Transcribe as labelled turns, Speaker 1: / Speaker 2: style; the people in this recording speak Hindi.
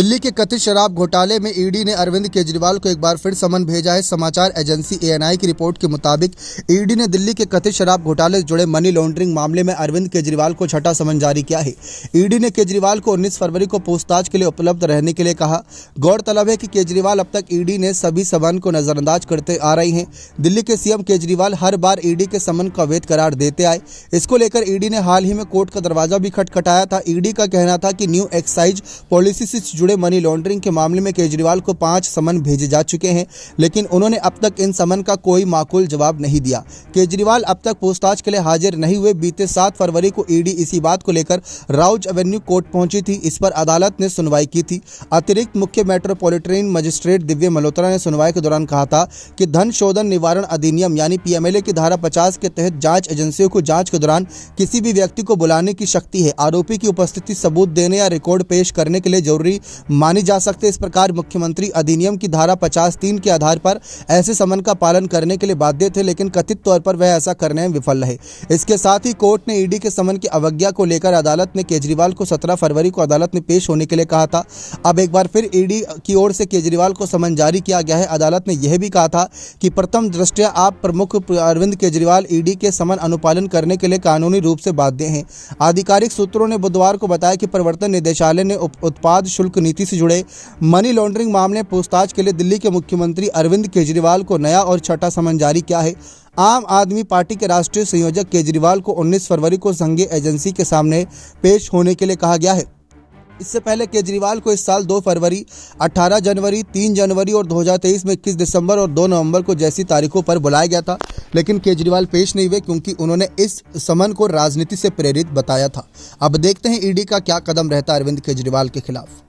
Speaker 1: दिल्ली के कथित शराब घोटाले में ईडी ने अरविंद केजरीवाल को एक बार फिर समन भेजा है समाचार एजेंसी एएनआई की रिपोर्ट के मुताबिक ईडी ने दिल्ली के कथित शराब घोटाले से जुड़े मनी लॉन्ड्रिंग मामले में अरविंद केजरीवाल को छठा समन जारी किया है ईडी ने केजरीवाल को 19 फरवरी को पूछताछ के लिए उपलब्ध रहने के लिए कहा गौरतलब है कि केजरीवाल अब तक ईडी ने सभी समन को नजरअंदाज करते आ रही है दिल्ली के सीएम केजरीवाल हर बार ईडी के समन का अवैध करार देते आए इसको लेकर ईडी ने हाल ही में कोर्ट का दरवाजा भी खटखटाया था ईडी का कहना था कि न्यू एक्साइज पॉलिसी से जुड़े जुड़े मनी लॉन्ड्रिंग के मामले में केजरीवाल को पांच समन भेजे जा चुके हैं लेकिन उन्होंने अब तक इन समन का कोई माकूल जवाब नहीं दिया केजरीवाल अब तक पूछताछ के लिए हाजिर नहीं हुए बीते सात फरवरी को ईडी इसी बात को लेकर राउज एवेन्यू कोर्ट पहुंची थी इस पर अदालत ने सुनवाई की थी अतिरिक्त मुख्य मेट्रोपोलिटन मजिस्ट्रेट दिव्य मल्होत्रा ने सुनवाई के दौरान कहा था कि धन शोधन निवारण अधिनियम यानी पीएमएलए की धारा पचास के तहत जांच एजेंसियों को जांच के दौरान किसी भी व्यक्ति को बुलाने की शक्ति है आरोपी की उपस्थिति सबूत देने या रिकॉर्ड पेश करने के लिए जरूरी माने जा सकते इस प्रकार मुख्यमंत्री अधिनियम की धारा पचास तीन के आधार पर ऐसे समन का पालन करने के लिए बाध्य थे लेकिन कथित तौर पर वह ऐसा करने में विफल रहे इसके साथ ही कोर्ट ने ईडी के समन की अवज्ञा को लेकर अदालत ने केजरीवाल को सत्रह फरवरी को अदालत में पेश होने के लिए कहा था अब एक बार फिर ईडी की ओर से केजरीवाल को समन जारी किया गया है अदालत ने यह भी कहा था कि प्रथम दृष्टया आप प्रमुख अरविंद केजरीवाल ईडी के समन अनुपालन करने के लिए कानूनी रूप से बाध्य हैं आधिकारिक सूत्रों ने बुधवार को बताया कि प्रवर्तन निदेशालय ने उत्पाद शुल्क नीति से जुड़े मनी लॉन्ड्रिंग मामले पूछताछ के लिए दिल्ली के मुख्यमंत्री अरविंद केजरीवाल को नया और छठा समन जारी किया है आम आदमी पार्टी के राष्ट्रीय संयोजक केजरीवाल को 19 फरवरी को संघीय एजेंसी के सामने पेश होने के लिए कहा गया है इससे पहले केजरीवाल को इस साल 2 फरवरी 18 जनवरी 3 जनवरी और 2023 में इक्कीस दिसंबर और 2 नवंबर को जैसी तारीखों पर बुलाया गया था लेकिन केजरीवाल पेश नहीं हुए क्योंकि उन्होंने इस समन को राजनीति से प्रेरित बताया था अब देखते हैं ईडी का क्या कदम रहता अरविंद केजरीवाल के खिलाफ